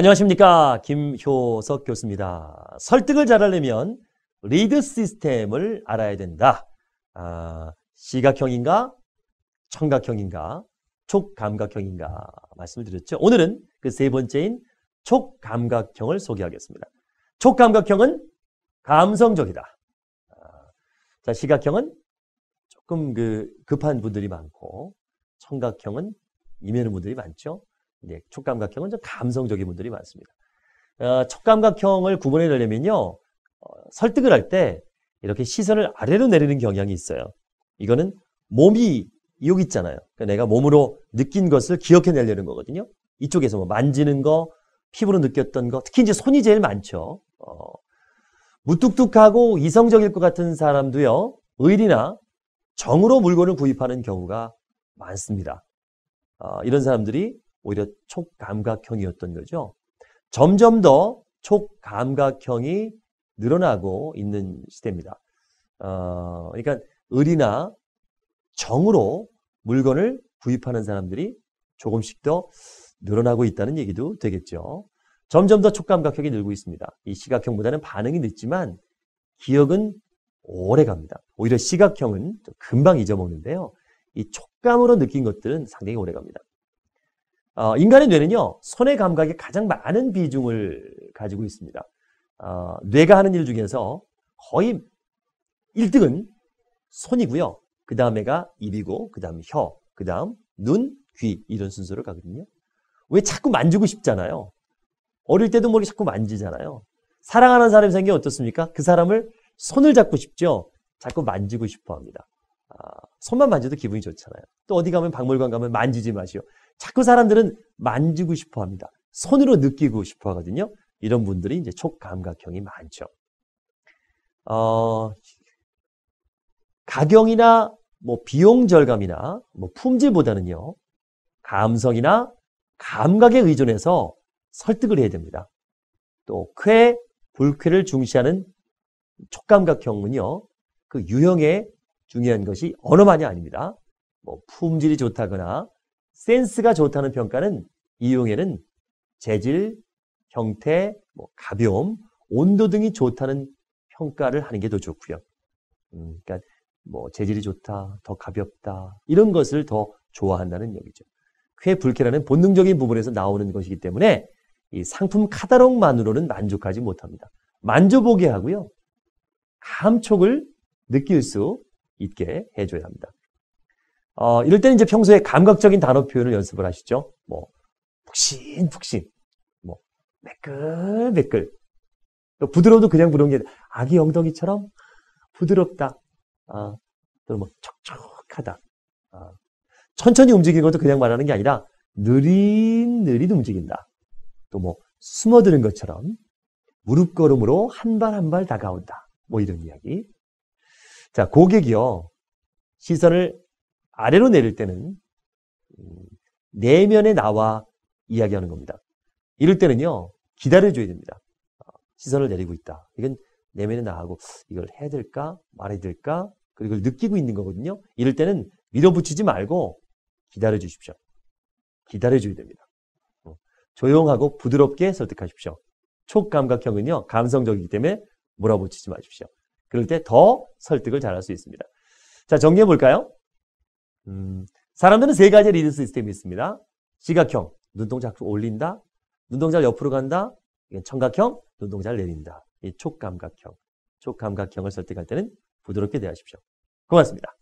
안녕하십니까. 김효석 교수입니다. 설득을 잘하려면 리드 시스템을 알아야 된다. 아, 시각형인가? 청각형인가? 촉감각형인가? 말씀을 드렸죠. 오늘은 그 세 번째인 촉감각형을 소개하겠습니다. 촉감각형은 감성적이다. 아, 자, 시각형은 조금 그 급한 분들이 많고, 청각형은 이면의 분들이 많죠. 예, 촉감각형은 좀 감성적인 분들이 많습니다. 어, 촉감각형을 구분해내려면요, 어, 설득을 할 때 이렇게 시선을 아래로 내리는 경향이 있어요. 이거는 몸이 여기 있잖아요. 그러니까 내가 몸으로 느낀 것을 기억해내려는 거거든요. 이쪽에서 뭐 만지는 거, 피부로 느꼈던 거, 특히 이제 손이 제일 많죠. 어, 무뚝뚝하고 이성적일 것 같은 사람도요, 의리나 정으로 물건을 구입하는 경우가 많습니다. 어, 이런 사람들이 오히려 촉감각형이었던 거죠. 점점 더 촉감각형이 늘어나고 있는 시대입니다. 어, 그러니까 을이나 정으로 물건을 구입하는 사람들이 조금씩 더 늘어나고 있다는 얘기도 되겠죠. 점점 더 촉감각형이 늘고 있습니다. 이 시각형보다는 반응이 늦지만 기억은 오래 갑니다. 오히려 시각형은 금방 잊어먹는데요. 이 촉감으로 느낀 것들은 상당히 오래 갑니다. 어, 인간의 뇌는요, 손의 감각에 가장 많은 비중을 가지고 있습니다. 어, 뇌가 하는 일 중에서 거의 1등은 손이고요. 그 다음에가 입이고, 그 다음 혀, 그 다음 눈, 귀, 이런 순서로 가거든요. 왜 자꾸 만지고 싶잖아요. 어릴 때도 모르게 자꾸 만지잖아요. 사랑하는 사람이 생겨 어떻습니까? 그 사람을 손을 잡고 싶죠? 자꾸 만지고 싶어 합니다. 아, 손만 만져도 기분이 좋잖아요. 또 어디 가면 박물관 가면 만지지 마시오. 자꾸 사람들은 만지고 싶어 합니다. 손으로 느끼고 싶어 하거든요. 이런 분들이 이제 촉감각형이 많죠. 어, 가격이나 뭐 비용 절감이나 뭐 품질보다는요. 감성이나 감각에 의존해서 설득을 해야 됩니다. 또 쾌, 불쾌를 중시하는 촉감각형은요. 그 유형의 중요한 것이 언어만이 아닙니다. 뭐 품질이 좋다거나 센스가 좋다는 평가는 이용에는 재질, 형태, 뭐 가벼움, 온도 등이 좋다는 평가를 하는 게 더 좋고요. 음, 그러니까 뭐 재질이 좋다, 더 가볍다 이런 것을 더 좋아한다는 얘기죠. 쾌 불쾌라는 본능적인 부분에서 나오는 것이기 때문에 이 상품 카다롱만으로는 만족하지 못합니다. 만져보게 하고요. 감촉을 느낄 수 있게 해줘야 합니다. 어, 이럴 때는 이제 평소에 감각적인 단어 표현을 연습을 하시죠. 뭐, 푹신푹신, 뭐, 매끌매끌. 또 부드러워도 그냥 부러운 게 아기 엉덩이처럼 부드럽다. 아, 또 뭐, 촉촉하다. 아, 천천히 움직이는 것도 그냥 말하는 게 아니라 느릿느릿 움직인다. 또 뭐, 숨어드는 것처럼 무릎걸음으로 한 발 한 발 다가온다. 뭐 이런 이야기. 자, 고객이요. 시선을 아래로 내릴 때는 음, 내면의 나와 이야기하는 겁니다. 이럴 때는요, 기다려줘야 됩니다. 아, 시선을 내리고 있다. 이건 내면의 나하고 이걸 해야 될까? 말해야 될까? 그리고 이걸 느끼고 있는 거거든요. 이럴 때는 밀어붙이지 말고 기다려 주십시오. 기다려 줘야 됩니다. 어, 조용하고 부드럽게 설득하십시오. 촉감각형은요, 감성적이기 때문에 몰아붙이지 마십시오. 그럴 때 더 설득을 잘 할 수 있습니다. 자, 정리해 볼까요? 음, 사람들은 세 가지 리드 시스템이 있습니다. 시각형, 눈동자 올린다. 눈동자 를 옆으로 간다. 청각형, 눈동자를 내린다. 이 촉감각형. 촉감각형을 설득할 때는 부드럽게 대하십시오. 고맙습니다.